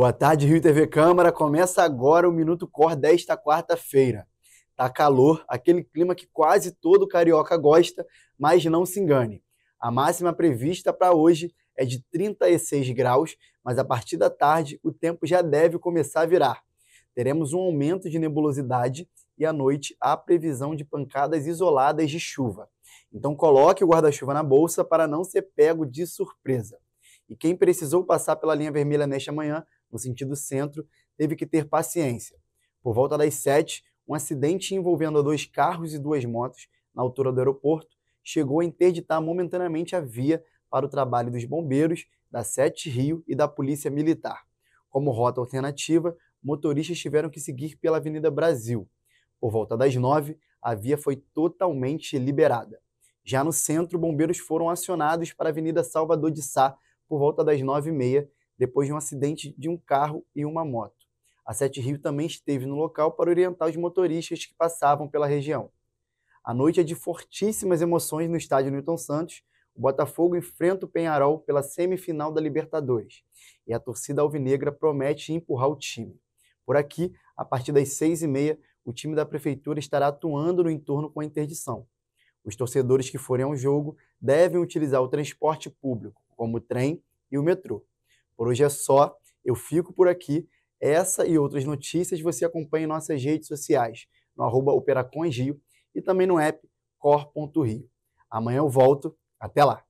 Boa tarde, Rio TV Câmara. Começa agora o Minuto Cor desta quarta-feira. Tá calor, aquele clima que quase todo carioca gosta, mas não se engane. A máxima prevista para hoje é de 36 graus, mas a partir da tarde o tempo já deve começar a virar. Teremos um aumento de nebulosidade e à noite há previsão de pancadas isoladas de chuva. Então coloque o guarda-chuva na bolsa para não ser pego de surpresa. E quem precisou passar pela linha vermelha nesta manhã no sentido centro, teve que ter paciência. Por volta das sete, um acidente envolvendo dois carros e duas motos na altura do aeroporto chegou a interditar momentaneamente a via para o trabalho dos bombeiros, da Sete Rio e da Polícia Militar. Como rota alternativa, motoristas tiveram que seguir pela Avenida Brasil. Por volta das nove, a via foi totalmente liberada. Já no centro, bombeiros foram acionados para a Avenida Salvador de Sá por volta das nove e meia depois de um acidente de um carro e uma moto. A Sete Rio também esteve no local para orientar os motoristas que passavam pela região. A noite é de fortíssimas emoções no estádio Newton Santos. O Botafogo enfrenta o Penharol pela semifinal da Libertadores. E a torcida alvinegra promete empurrar o time. Por aqui, a partir das seis e meia, o time da prefeitura estará atuando no entorno com a interdição. Os torcedores que forem ao jogo devem utilizar o transporte público, como o trem e o metrô. Por hoje é só. Eu fico por aqui. Essa e outras notícias você acompanha em nossas redes sociais, no arroba Rio e também no app cor.rio. Amanhã eu volto. Até lá!